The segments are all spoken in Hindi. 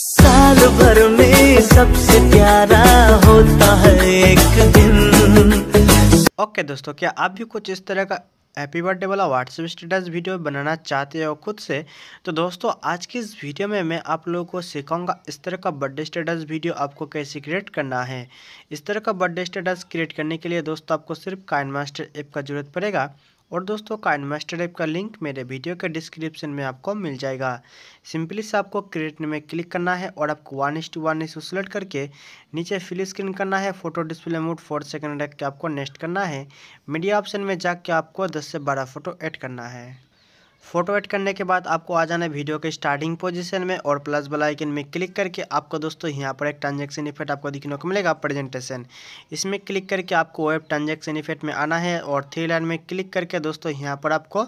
साल भर में सबसे प्यारा होता है एक दिन ओके okay, दोस्तों क्या आप भी कुछ इस तरह का हैप्पी बर्थडे वाला व्हाट्सएप स्टेटस वीडियो बनाना चाहते हो खुद से तो दोस्तों आज की इस वीडियो में मैं आप लोगों को सिखाऊंगा इस तरह का बर्थडे स्टेटस वीडियो आपको कैसे क्रिएट करना है इस तरह का बर्थडे स्टेटस क्रिएट करने के लिए दोस्तों आपको सिर्फ काइन मास्टर ऐप का जरूरत पड़ेगा और दोस्तों काइन मास्टर ऐप का लिंक मेरे वीडियो के डिस्क्रिप्शन में आपको मिल जाएगा सिंपली से आपको क्रिएट में क्लिक करना है और आपको वन इस टू वन इस सेलेक्ट करके नीचे फिल स्क्रीन करना है photo display mode four second रख के आपको नेक्स्ट करना है मीडिया ऑप्शन में जाके आपको दस से बारह फोटो ऐड करना है फोटो ऐड करने के बाद आपको आ जाना है वीडियो के स्टार्टिंग पोजीशन में और प्लस वाला आइकन में क्लिक करके आपको दोस्तों यहाँ पर एक ट्रांजेक्शन इफेक्ट आपको दिखने को मिलेगा प्रेजेंटेशन इसमें क्लिक करके आपको वेब ट्रांजेक्शन इफेक्ट में आना है और थ्री लाइन में क्लिक करके दोस्तों यहाँ पर आपको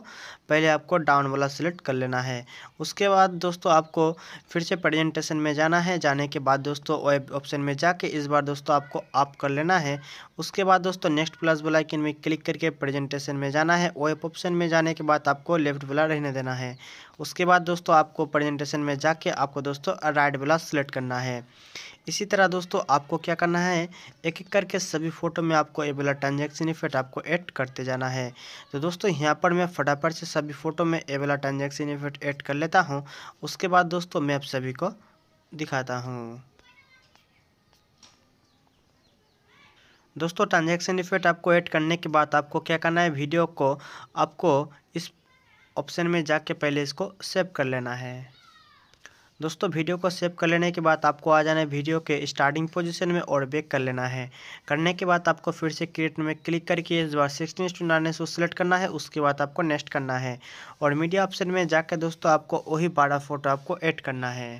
पहले आपको डाउन वाला सिलेक्ट कर लेना है उसके बाद दोस्तों आपको फिर से प्रेजेंटेशन में जाना है जाने के बाद दोस्तों वेब ऑप्शन में जाके इस बार दोस्तों आपको आप कर लेना है उसके बाद दोस्तों नेक्स्ट प्लस वाला आइकन में क्लिक करके प्रेजेंटेशन में जाना है वेब ऑप्शन में जाने के बाद आपको लेफ्ट वाला रहने देना है उसके बाद दोस्तों आपको प्रेजेंटेशन में जाके आपको दोस्तों राइट वाला सेलेक्ट करना है इसी तरह दोस्तों आपको क्या करना है एक एक करके सभी फ़ोटो में आपको ये वाला ट्रांजेक्शन इफेक्ट आपको ऐड करते जाना है तो दोस्तों यहाँ पर मैं फटाफट से सभी फ़ोटो में ये वाला ट्रांजेक्शन इफेक्ट ऐड कर लेता हूँ उसके बाद दोस्तों मैं आप सभी को दिखाता हूँ दोस्तों ट्रांजेक्शन इफेक्ट आपको ऐड करने के बाद आपको क्या करना है वीडियो को आपको इस ऑप्शन में जाके पहले इसको सेव कर लेना है दोस्तों वीडियो को सेव कर लेने के बाद आपको आ जाना है वीडियो के स्टार्टिंग पोजीशन में और बैक कर लेना है करने के बाद आपको फिर से क्रिएट में क्लिक करके इस बार सिक्सटीन टू नाइन को सिलेक्ट करना है उसके बाद आपको नेक्स्ट करना है और मीडिया ऑप्शन में जाकर दोस्तों आपको वही बारह फोटो आपको ऐड करना है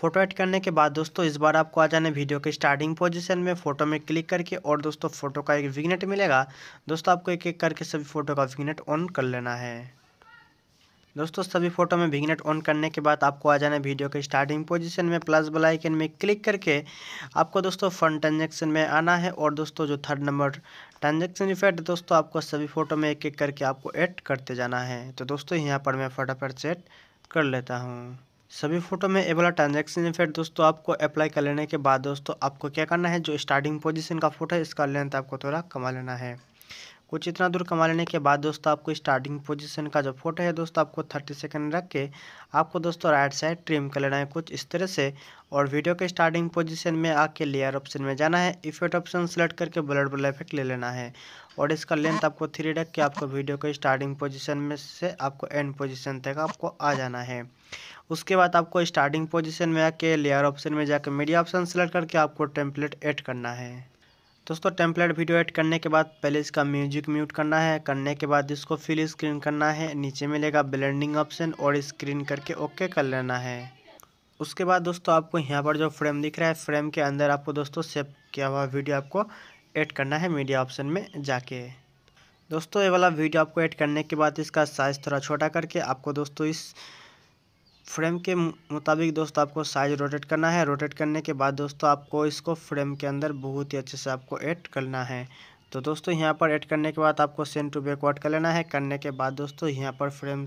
फोटो ऐड करने के बाद दोस्तों इस बार आपको आ जाना है वीडियो के स्टार्टिंग पोजीशन में फोटो में क्लिक करके और दोस्तों फोटो का एक विग्नेट मिलेगा दोस्तों आपको एक एक करके सभी फोटो का विग्नेट ऑन कर लेना है दोस्तों सभी फोटो में भिगनेट ऑन करने के बाद आपको आ जाना है वीडियो के स्टार्टिंग पोजीशन में प्लस बल आइकन में क्लिक करके आपको दोस्तों फंड ट्रांजेक्शन में आना है और दोस्तों जो थर्ड नंबर ट्रांजेक्शन इफेक्ट दोस्तों आपको सभी फोटो में एक एक करके आपको ऐड करते जाना है तो दोस्तों यहाँ पर मैं फटाफट से कर लेता हूँ सभी फोटो में वाला ट्रांजेक्शन इफेक्ट दोस्तों आपको अप्लाई कर लेने के बाद दोस्तों आपको क्या करना है जो स्टार्टिंग पोजीशन का फोटो है इसका लेंथ आपको थोड़ा कमा लेना है कुछ इतना दूर कमा लेने के बाद दोस्तों आपको स्टार्टिंग पोजीशन का जो फोटो है दोस्तों आपको थर्टी सेकेंड रख के आपको दोस्तों राइट साइड ट्रिम कर लेना है कुछ इस तरह से और वीडियो के स्टार्टिंग पोजीशन में आके लेयर ऑप्शन में जाना है इफेक्ट ऑप्शन सेलेक्ट करके ब्लड ब्लड इफेक्ट ले लेना है और इसका लेंथ आपको थ्री रख के आपको वीडियो के स्टार्टिंग पोजिशन में से आपको एंड पोजिशन तक आपको आ जाना है उसके बाद आपको स्टार्टिंग पोजिशन में आके लेयर ऑप्शन में जाकर मीडिया ऑप्शन सेलेक्ट करके आपको टेम्पलेट ऐड करना है दोस्तों टेम्पलेट वीडियो एड करने के बाद पहले इसका म्यूजिक म्यूट करना है करने के बाद इसको फिल स्क्रीन करना है नीचे मिलेगा ब्लेंडिंग ऑप्शन और स्क्रीन करके ओके कर लेना है उसके बाद दोस्तों आपको यहाँ पर जो फ्रेम दिख रहा है फ्रेम के अंदर आपको दोस्तों सेव किया हुआ वीडियो आपको ऐड करना है मीडिया ऑप्शन में जाके दोस्तों ये वाला वीडियो आपको ऐड करने के बाद इसका साइज़ थोड़ा छोटा करके आपको दोस्तों इस फ्रेम के मुताबिक दोस्तों आपको साइज रोटेट करना है रोटेट करने के बाद दोस्तों आपको इसको फ्रेम के अंदर बहुत ही अच्छे से आपको ऐड करना है तो दोस्तों यहाँ पर ऐड करने के बाद आपको सेंड टू बैकवर्ड कर लेना है करने के बाद दोस्तों यहाँ पर फ्रेम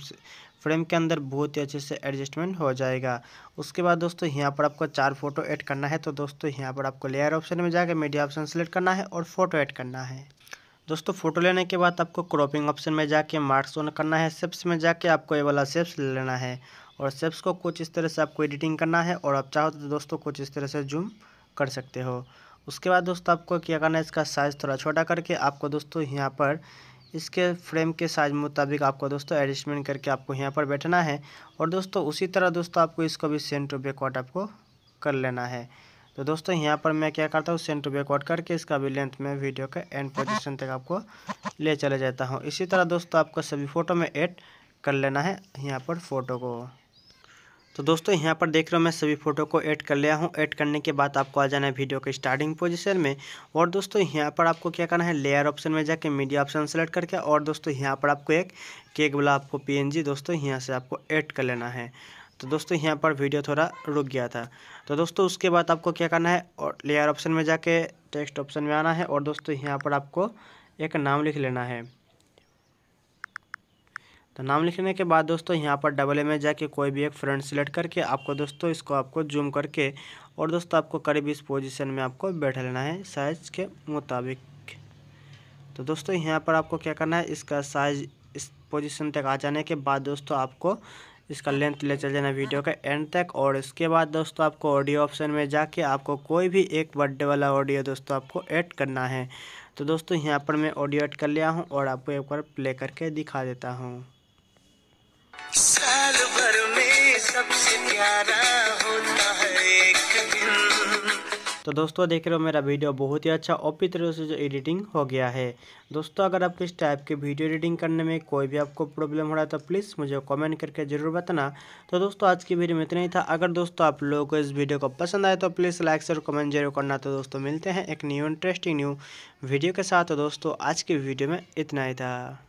फ्रेम के अंदर बहुत ही अच्छे से एडजस्टमेंट हो जाएगा उसके बाद दोस्तों यहाँ पर आपको चार फोटो ऐड करना है तो दोस्तों यहाँ पर आपको लेयर ऑप्शन में जाकर मीडिया ऑप्शन सेलेक्ट करना है और फोटो ऐड करना है दोस्तों फोटो लेने के बाद आपको क्रॉपिंग ऑप्शन में जाके मार्क्स ऑन करना है सेप्स में जाके आपको ये वाला सेप्स ले लेना है और सेप्स को कुछ इस तरह से आपको एडिटिंग करना है और आप चाहो तो दोस्तों कुछ इस तरह से जूम कर सकते हो उसके बाद दोस्तों आपको क्या करना है इसका साइज़ थोड़ा छोटा करके आपको दोस्तों यहाँ पर इसके फ्रेम के साइज मुताबिक आपको दोस्तों एडजस्टमेंट करके आपको यहाँ पर बैठना है और दोस्तों उसी तरह दोस्तों आपको इसको भी सेंटर बैकवर्ड आपको कर लेना है तो दोस्तों यहाँ पर मैं क्या करता हूँ सेंटर बैकवर्ड करके इसका भी लेंथ में वीडियो के एंड पोजिशन तक आपको ले चले जाता हूँ इसी तरह दोस्तों आपको सभी फ़ोटो में एड कर लेना है यहाँ पर फ़ोटो को तो दोस्तों यहाँ पर देख रहे हो मैं सभी फ़ोटो को ऐड कर लिया हूँ ऐड करने के बाद आपको आ जाना है वीडियो के स्टार्टिंग पोजीशन में और दोस्तों यहाँ पर आपको क्या करना है लेयर ऑप्शन में जाके मीडिया ऑप्शन सेलेक्ट करके और दोस्तों यहाँ पर आपको एक केक वाला आपको पीएनजी दोस्तों यहाँ से आपको ऐड कर लेना है तो दोस्तों यहाँ पर वीडियो थोड़ा रुक गया था तो दोस्तों उसके बाद आपको क्या करना है और लेयर ऑप्शन में जाके टेक्स्ट ऑप्शन में आना है और दोस्तों यहाँ पर आपको एक नाम लिख लेना है तो नाम लिखने के बाद दोस्तों यहाँ पर डबल ए में जाके कोई भी एक फ्रंट सेलेक्ट करके आपको दोस्तों इसको आपको जूम करके और दोस्तों आपको करीब इस पोजिशन में आपको बैठा लेना है साइज़ के मुताबिक तो दोस्तों यहाँ पर आपको क्या करना है इसका साइज इस पोजिशन तक आ जाने के बाद दोस्तों आपको इसका लेंथ ले चल जाना वीडियो का एंड तक और इसके बाद दोस्तों आपको ऑडियो ऑप्शन में जाके आपको कोई भी एक बर्थडे वाला ऑडियो दोस्तों आपको ऐड करना है तो दोस्तों यहाँ पर मैं ऑडियो ऐड कर लिया हूँ और आपको एक बार प्ले करके दिखा देता हूँ साल भर में सबसे प्यारा तो दोस्तों देख रहे हो मेरा वीडियो बहुत ही अच्छा और भी तरह से जो एडिटिंग हो गया है दोस्तों अगर आप इस टाइप की वीडियो एडिटिंग करने में कोई भी आपको प्रॉब्लम हो रहा है तो प्लीज़ मुझे कमेंट करके ज़रूर बताना तो दोस्तों आज की वीडियो में इतना ही था अगर दोस्तों आप लोगों को इस वीडियो को पसंद आए तो प्लीज़ लाइक और कमेंट जरूर करना तो दोस्तों मिलते हैं एक न्यू इंटरेस्टिंग न्यू वीडियो के साथ तो दोस्तों आज की वीडियो में इतना ही था